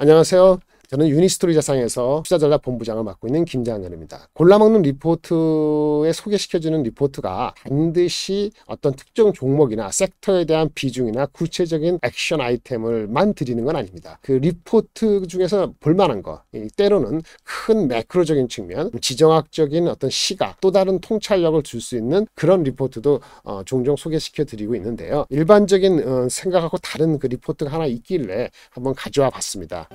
안녕하세요. 저는 유니스토리 자상에서 투자전략 본부장을 맡고 있는 김장현입니다. 골라먹는 리포트에 소개시켜주는 리포트가 반드시 어떤 특정 종목이나 섹터에 대한 비중이나 구체적인 액션 아이템을만 드리는 건 아닙니다. 그 리포트 중에서 볼만한 거, 때로는 큰 매크로적인 측면, 지정학적인 어떤 시각, 또 다른 통찰력을 줄 수 있는 그런 리포트도 어, 종종 소개시켜드리고 있는데요. 일반적인 어, 생각하고 다른 그 리포트가 하나 있길래 한번 가져와 봤습니다.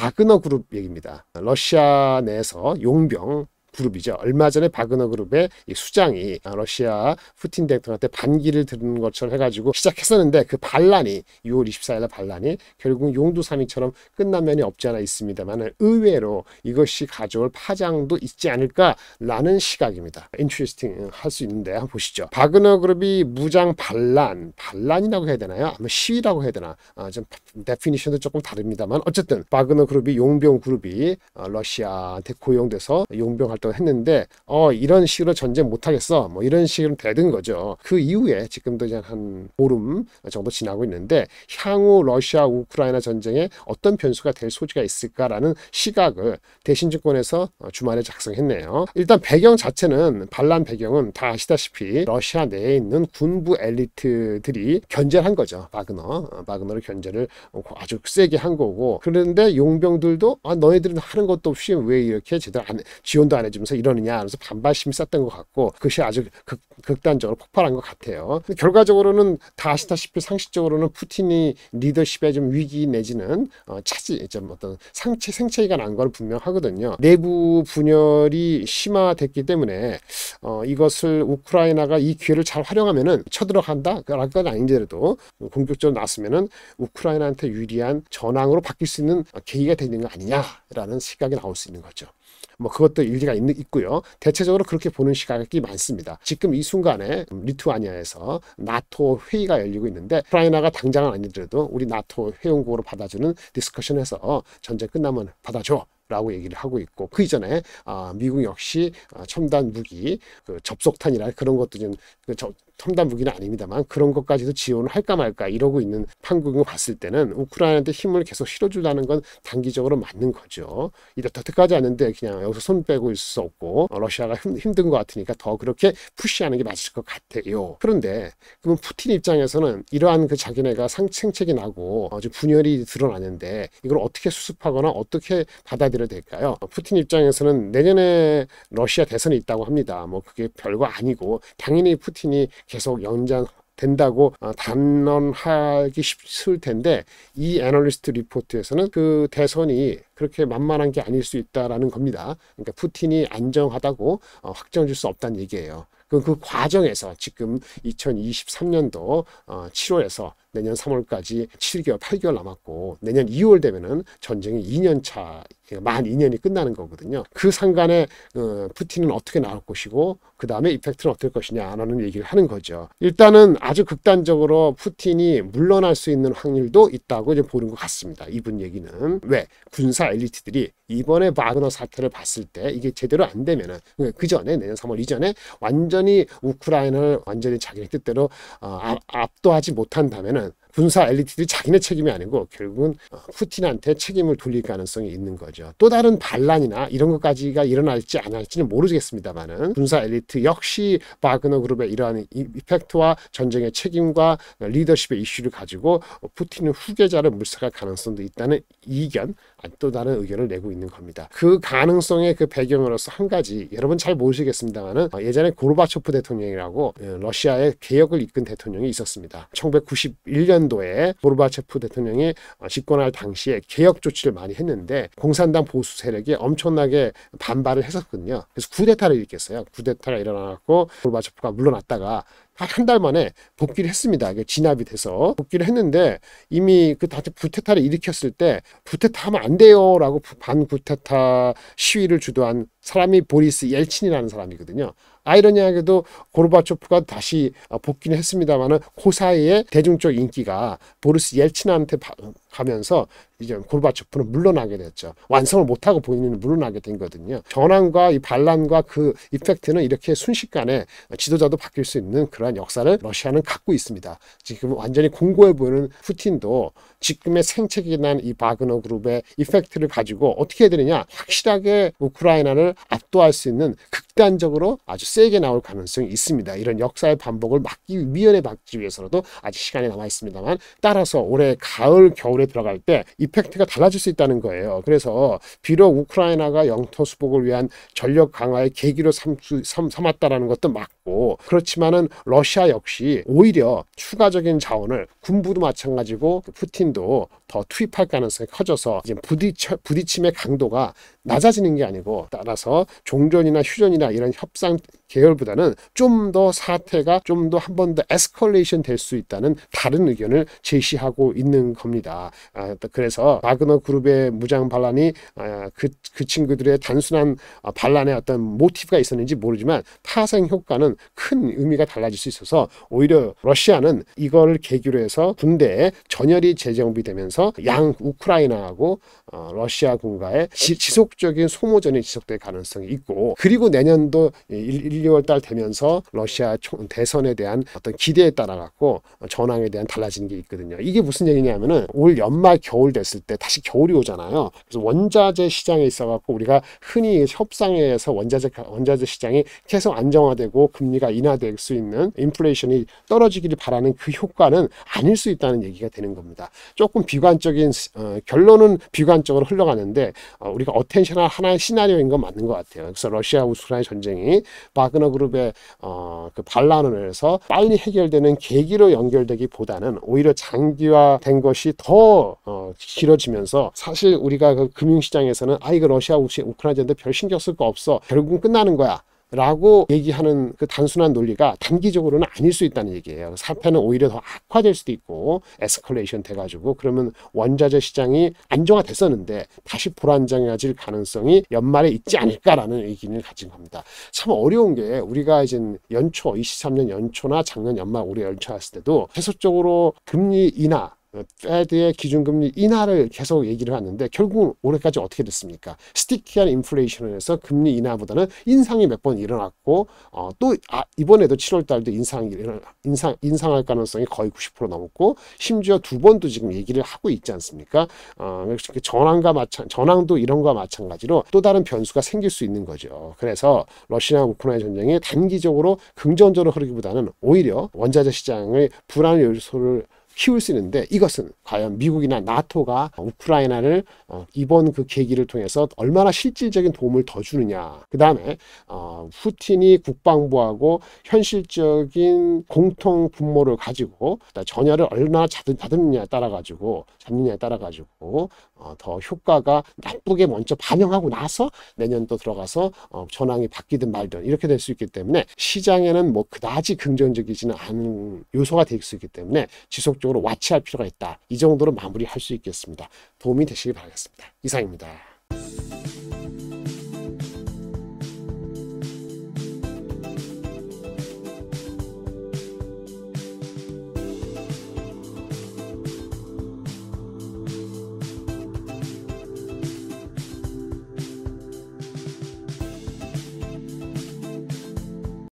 바그너 그룹 얘기입니다. 러시아 내에서 용병 그룹이죠. 얼마 전에 바그너 그룹의 수장이 러시아 푸틴 대통령한테 반기를 드는 것처럼 해가지고 시작했었는데 그 반란이 6월 24일날 반란이 결국 용두사이처럼 끝난 면이 없지 않아 있습니다만 의외로 이것이 가져올 파장도 있지 않을까라는 시각입니다. 인트리스팅 할 수 있는데 한번 보시죠. 바그너 그룹이 무장 반란, 반란이라고 해야 되나요? 아마 시위라고 해야 되나? 아, 좀 데피니션도 조금 다릅니다만 어쨌든 바그너 그룹이 용병 그룹이 러시아한테 고용돼서 용병 할또 했는데 어 이런 식으로 전쟁 못 하겠어 뭐 이런 식으로 되는 거죠. 그 이후에 지금도 이제 한 보름 정도 지나고 있는데 향후 러시아 우크라이나 전쟁에 어떤 변수가 될 소지가 있을까라는 시각을 대신 증권에서 어, 주말에 작성했네요. 일단 배경 자체는 반란 배경은 다 아시다시피 러시아 내에 있는 군부 엘리트들이 견제한 거죠. 바그너 어, 바그너를 견제를 아주 세게 한 거고 그런데 용병들도 아 너희들은 하는 것도 없이 왜 이렇게 제대로 안, 지원도 안 해. 강해지면서 이러느냐 하면서 반발심이 쌌던 것 같고 그것이 아주 극, 극단적으로 폭발한 것 같아요. 결과적으로는 다 아시다시피 상식적으로는 푸틴이 리더십에 좀 위기 내지는 어, 차지 좀 어떤 상체 생체가 난 걸 분명하거든요. 내부 분열이 심화됐기 때문에 어, 이것을 우크라이나가 이 기회를 잘 활용하면은 쳐들어간다그는건 아닌데도 공격적으로 나왔으면은 우크라이나한테 유리한 전황으로 바뀔 수 있는 어, 계기가 되는 거 아니냐라는 생각이 나올 수 있는 거죠. 뭐 그것도 일리가 있, 있고요. 대체적으로 그렇게 보는 시각이 많습니다. 지금 이 순간에 리투아니아에서 나토 회의가 열리고 있는데 프라이나가 당장은 아니더라도 우리 나토 회원국으로 받아주는 디스커션에서 전쟁 끝나면 받아줘. 라고 얘기를 하고 있고 그 이전에 아, 미국 역시 아, 첨단 무기 그 접속탄이나 그런 것도 지그 저, 첨단 무기는 아닙니다만 그런 것까지도 지원을 할까 말까 이러고 있는 판국을 봤을 때는 우크라이나한테 힘을 계속 실어준다는건 단기적으로 맞는 거죠. 이제 더태까지 하는데 그냥 여기서 손 빼고 있을 수 없고 러시아가 힘, 든것 같으니까 더 그렇게 푸시하는 게 맞을 것 같아요. 그런데 그러면 푸틴 입장에서는 이러한 그 자기네가 상생책이 나고 아 분열이 드러나는데 이걸 어떻게 수습하거나 어떻게 받아들여야 될까요? 푸틴 입장에서는 내년에 러시아 대선이 있다고 합니다. 뭐 그게 별거 아니고 당연히 푸틴이 계속 연장된다고 어, 단언하기 쉽을 텐데 이 애널리스트 리포트에서는 그 대선이 그렇게 만만한 게 아닐 수 있다라는 겁니다. 그러니까 푸틴이 안정하다고 어, 확정질 수 없다는 얘기예요. 그, 그 과정에서 지금 2023년도 7월에서 어, 내년 3월까지 7개월, 8개월 남았고 내년 2월 되면은 전쟁이 2년 차, 그러니까 만 2년이 끝나는 거거든요. 그 상간에 어, 푸틴은 어떻게 나올 것이고 그 다음에 이펙트는 어떨 것이냐라는 얘기를 하는 거죠. 일단은 아주 극단적으로 푸틴이 물러날 수 있는 확률도 있다고 이제 보는 것 같습니다. 이분 얘기는 왜 군사 엘리트들이 이번에 바그너 사태를 봤을 때 이게 제대로 안 되면은 그 전에 내년 3월 이전에 완전히 우크라이나를 완전히 자기 네 뜻대로 어, 아, 압도하지 못한다면은 군사 엘리트들이 자기네 책임이 아니고 결국은 어, 푸틴한테 책임을 돌릴 가능성이 있는 거죠. 또 다른 반란이나 이런 것까지가 일어날지 안 할지는 모르겠습니다만은 군사 엘리트 역시 바그너 그룹의 이러한 이펙트와 전쟁의 책임과 리더십의 이슈를 가지고 어, 푸틴은 후계자를 물색할 가능성도 있다는 이견 아, 또 다른 의견을 내고 있는 겁니다. 그 가능성의 그 배경으로서 한 가지 여러분 잘 모르시겠습니다만은 어, 예전에 고르바초프 대통령이라고 러시아의 개혁을 이끈 대통령이 있었습니다. 1991년 2000년도에 고르바체프 대통령이 집권할 당시에 개혁 조치를 많이 했는데 공산당 보수 세력이 엄청나게 반발을 했었거든요. 그래서 구데타를 일으켰어요. 구데타가 일어나고 고르바체프가 물러났다가 한달 만에 복귀를 했습니다. 그 진압이 돼서 복귀를 했는데 이미 그 다시 부테타를 일으켰을 때 부테타하면 안 돼요라고 반부테타 시위를 주도한 사람이 보리스 옐친이라는 사람이거든요. 아이러니하게도 고르바초프가 다시 어, 복귀를 했습니다만은 그 사이에 대중적 인기가 보리스 옐친한테 하면서 이제 골바초프는 물러나게 됐죠. 완성을 못하고 본인은 물러나게 된 거거든요. 전환과 이 반란과 그 이펙트는 이렇게 순식간에 지도자도 바뀔 수 있는 그러한 역사를 러시아는 갖고 있습니다. 지금 완전히 공고해 보이는 푸틴도 지금의 생책이 난이 바그너 그룹의 이펙트를 가지고 어떻게 해야 되느냐 확실하게 우크라이나를 압도할 수 있는 극단적으로 아주 세게 나올 가능성이 있습니다. 이런 역사의 반복을 막기 위원회 막기 위해서라도 아직 시간이 남아 있습니다만 따라서 올해 가을 겨울 올해 들어갈 때 이펙트가 달라질 수 있다는 거예요. 그래서 비록 우크라이나가 영토 수복을 위한 전력 강화의 계기로 삼, 삼, 삼았다라는 것도 맞고 그렇지만은 러시아 역시 오히려 추가적인 자원을 군부도 마찬가지고 푸틴도 더 투입할 가능성이 커져서 이제 부딪혀, 부딪힘의 강도가 낮아지는 게 아니고 따라서 종전이나 휴전이나 이런 협상 계열보다는 좀 더 사태가 좀 더 한 번 더 에스컬레이션 될 수 있다는 다른 의견을 제시하고 있는 겁니다. 아, 그래서 바그너 그룹의 무장 반란이 아, 그, 그 친구들의 단순한 아, 반란의 어떤 모티브가 있었는지 모르지만 파생 효과는 큰 의미가 달라질 수 있어서 오히려 러시아는 이거 계기로 해서 군대에 전열이 재정비되면서 양 우크라이나하고 어, 러시아군과의 지, 속적인 소모전이 지속될 가능성이 있고 그리고 내년도 일, 일, 12월 달 되면서 러시아 대선에 대한 어떤 기대에 따라 갖고 전황에 대한 달라진 게 있거든요. 이게 무슨 얘기냐면은 올 연말 겨울 됐을 때 다시 겨울이 오잖아요. 그래서 원자재 시장에 있어 갖고 우리가 흔히 협상에서 원자재 원자재 시장이 계속 안정화되고 금리가 인하될 수 있는 인플레이션이 떨어지기를 바라는 그 효과는 아닐 수 있다는 얘기가 되는 겁니다. 조금 비관적인 어, 결론은 비관적으로 흘러가는데 어, 우리가 어텐션한 하나의 시나리오인 건 맞는 것 같아요. 그래서 러시아 우크라이나 전쟁이 바, 바그너 그룹의 어, 그 반란을 해서 빨리 해결되는 계기로 연결되기보다는 오히려 장기화된 것이 더 어, 길어지면서 사실 우리가 그 금융시장에서는 아 이거 러시아 우크라이나인데 별 신경 쓸 거 없어 결국은 끝나는 거야 라고 얘기하는 그 단순한 논리가 단기적으로는 아닐 수 있다는 얘기예요. 사태는 오히려 더 악화될 수도 있고 에스컬레이션 돼가지고 그러면 원자재 시장이 안정화됐었는데 다시 불안정해질 가능성이 연말에 있지 않을까라는 의견을 가진 겁니다. 참 어려운 게 우리가 이제 연초 23년 연초나 작년 연말 올해 연초했을 때도 계속적으로 금리 인하 패드의 어, 기준금리 인하를 계속 얘기를 하는데 결국 은 올해까지 어떻게 됐습니까? 스티키한 인플레이션에서 금리 인하보다는 인상이 몇 번 일어났고 어, 또 아, 이번에도 7월 달도 인상이 인상 인상할 가능성이 거의 90% 넘었고 심지어 두 번도 지금 얘기를 하고 있지 않습니까? 어, 전황과 마찬 전황도 이런과 마찬가지로 또 다른 변수가 생길 수 있는 거죠. 그래서 러시아 와 우크라이나 전쟁이 단기적으로 긍정적으로 흐르기보다는 오히려 원자재 시장의 불안 요소를 키울 수 있는데 이것은 과연 미국이나 나토가 우크라이나를 어, 이번 그 계기를 통해서 얼마나 실질적인 도움을 더 주느냐 그 다음에 어, 푸틴이 국방부하고 현실적인 공통 분모를 가지고 전열을 얼마나 잡느냐에 따라 가지고 잡느냐에 따라 가지고 어, 더 효과가 나쁘게 먼저 반영하고 나서 내년도 들어가서 어, 전황이 바뀌든 말든 이렇게 될 수 있기 때문에 시장에는 뭐 그다지 긍정적이지는 않은 요소가 될 수 있기 때문에 지속적으로 와치할 필요가 있다. 이 정도로 마무리할 수 있겠습니다. 도움이 되시길 바라겠습니다. 이상입니다.